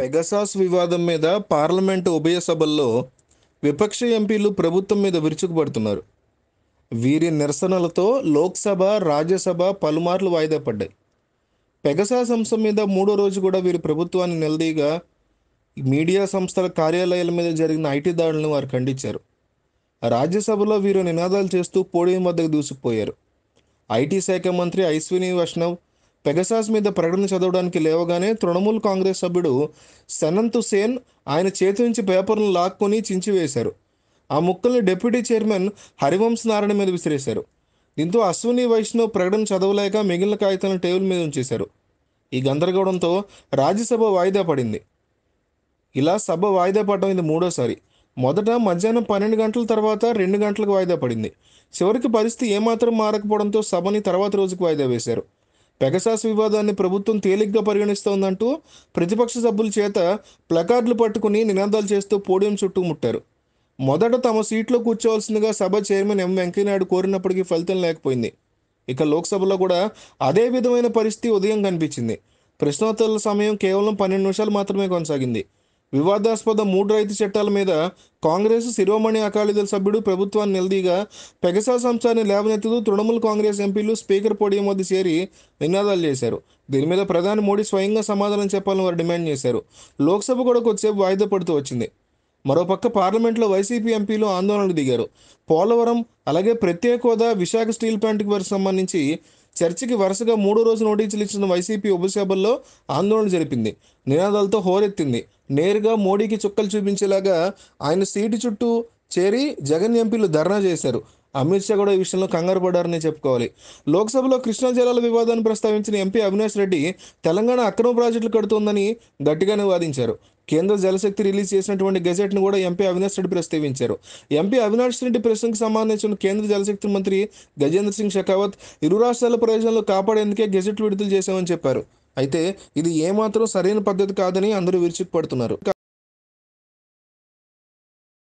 Pegasus వివాదం మీద parliament ఉభయ సభల్లో విపక్ష ఎంపీలు ప్రభుత్వం మీద విరుచుకుపడుతున్నారు వీరి నిరసనలతో లోక్సభ రాజ్యసభ పలుమార్లు వాయిదా పడ్డాయి పెగసాస్ అంశం మీద మూడో రోజు కూడా వీరి ప్రభుత్వాన్ని నిలదీగా మీడియా సంస్థల కార్యాలయాల మీద జరిగిన ఐటీ దాడులను వారు ఖండించారు రాజ్యసభలో వీరు నినాదాలు చేస్తూ పోడియం వద్దకు దూసుకుపోయారు ఐటీ శాఖ మంత్రి ఐశ్విని వైష్ణవ్ పెగసాస్ మీద ప్రకటన చదవడానికి లేవగానే తృణమూల్ కాంగ్రెస్ సభ్యుడు సనంతు సేన్ ఆయన చేతి నుంచి పేపర్ను లాక్కొని చించివేశారు ఆ ముక్కల్ని డిప్యూటీ చైర్మన్ హరివంశ్ నారాయణ మీద విసిరేశారు దీంతో అశ్విని వైష్ణవ్ ప్రకటన చదవలేక మిగిలిన కాగితాలను టేబుల్ మీద ఉంచేశారు ఈ గందరగోళంతో రాజ్యసభ వాయిదా పడింది ఇలా సభ వాయిదా పడడం ఇది మూడోసారి మొదట మధ్యాహ్నం పన్నెండు గంటల తర్వాత రెండు గంటలకు వాయిదా పడింది చివరికి పరిస్థితి ఏమాత్రం మారకపోవడంతో సభని తర్వాత రోజుకు వాయిదా వేశారు పెగసాస్ వివాదాన్ని ప్రభుత్వం తేలిగ్గా పరిగణిస్తోందంటూ ప్రతిపక్ష సభ్యుల చేత ప్లకార్డులు పట్టుకుని నినాదాలు చేస్తూ పోడియం చుట్టూ ముట్టారు మొదట తమ సీట్లో కూర్చోవలసిందిగా సభ చైర్మన్ ఎం వెంకయ్యనాయుడు కోరినప్పటికీ ఫలితం లేకపోయింది ఇక లోక్సభలో కూడా అదే విధమైన పరిస్థితి ఉదయం కనిపించింది ప్రశ్నోత్తరాల సమయం కేవలం పన్నెండు నిమిషాలు మాత్రమే కొనసాగింది వివాదాస్పద మూడు రైతు చట్టాల మీద కాంగ్రెస్ శిరోమణి అకాలీదళ సభ్యుడు ప్రభుత్వాన్ని నిలదీగా పెగసా సంస్థాన్ని లేవనెత్తుతూ తృణమూల్ కాంగ్రెస్ ఎంపీలు స్పీకర్ పోడియం వద్ద చేరి నినాదాలు చేశారు దీని మీద ప్రధాని మోడీ స్వయంగా సమాధానం చెప్పాలని వారు డిమాండ్ చేశారు లోక్సభ కూడా కొద్దిసేపు వాయిదా పడుతూ వచ్చింది మరోపక్క పార్లమెంట్లో వైసీపీ ఎంపీలు ఆందోళనలు దిగారు పోలవరం అలాగే ప్రత్యేక హోదా విశాఖ స్టీల్ ప్లాంట్కి వారికి సంబంధించి చర్చికి వరుసగా మూడో రోజు నోటీసులు ఇచ్చిన వైసీపీ ఉపసభల్లో ఆందోళన జరిపింది నినాదాలతో హోరెత్తింది నేరుగా మోడీకి చుక్కలు చూపించేలాగా ఆయన సీటు చుట్టూ చేరి జగన్ ఎంపీలు ధర్నా చేశారు అమిత్ షా కూడా ఈ విషయంలో కంగారు పడ్డారని చెప్పుకోవాలి లోక్సభలో కృష్ణా జలాల వివాదాన్ని ప్రస్తావించిన ఎంపీ అవినాష్ రెడ్డి తెలంగాణ అక్రమ ప్రాజెక్టులు కడుతోందని గట్టిగానే వాదించారు కేంద్ర జలశక్తి రిలీజ్ చేసినటువంటి గెజెట్ను కూడా ఎంపీ అవినాష్ రెడ్డి ప్రస్తావించారు ఎంపీ అవినాష్ రెడ్డి ప్రశ్నకు సంబంధించిన కేంద్ర జలశక్తి మంత్రి గజేంద్ర సింగ్ షెకావత్ ఇరు రాష్ట్రాల ప్రయోజనాలు కాపాడేందుకే గెజెట్లు విడుదల చేశామని చెప్పారు అయితే ఇది ఏమాత్రం సరైన పద్ధతి కాదని అందరూ విరుచుకుపడుతున్నారు